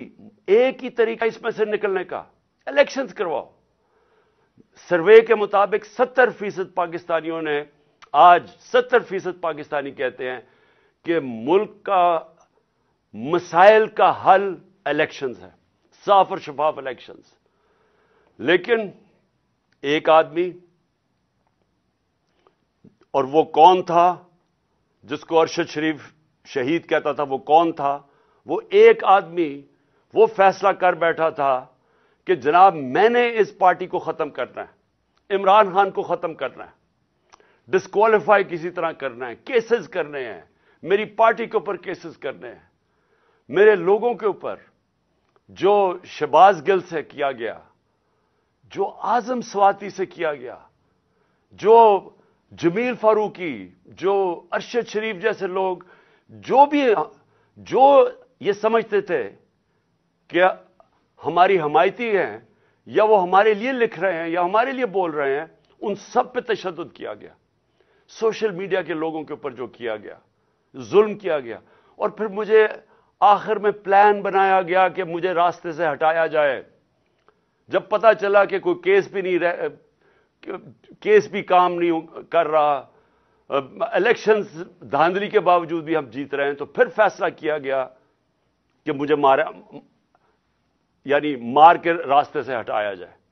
एक ही तरीका इसमें से निकलने का इलेक्शंस करवाओ सर्वे के मुताबिक 70 फीसद पाकिस्तानियों ने आज 70 फीसद पाकिस्तानी कहते हैं कि मुल्क का मसाइल का हल इलेक्शंस है साफ और शफाफ इलेक्शंस लेकिन एक आदमी और वो कौन था जिसको अरशद शरीफ शहीद कहता था वो कौन था वो एक आदमी वो फैसला कर बैठा था कि जनाब मैंने इस पार्टी को ख़त्म करना है इमरान खान को ख़त्म करना है डिस्कालीफाई किसी तरह करना है केसेस करने हैं मेरी पार्टी के ऊपर केसेस करने हैं मेरे लोगों के ऊपर जो शबाज गिल से किया गया जो आजम स्वाति से किया गया जो जमील फारूकी जो अरशद शरीफ जैसे लोग जो भी जो ये समझते थे कि हमारी हमायती हैं या वो हमारे लिए लिख रहे हैं या हमारे लिए बोल रहे हैं उन सब पे तशद किया गया सोशल मीडिया के लोगों के ऊपर जो किया गया जुल्म किया गया और फिर मुझे आखिर में प्लान बनाया गया कि मुझे रास्ते से हटाया जाए जब पता चला कि कोई केस भी नहीं रह केस भी काम नहीं कर रहा इलेक्शन धांधली के बावजूद भी हम जीत रहे हैं तो फिर फैसला किया गया कि मुझे मारा यानी मार के रास्ते से हटाया जाए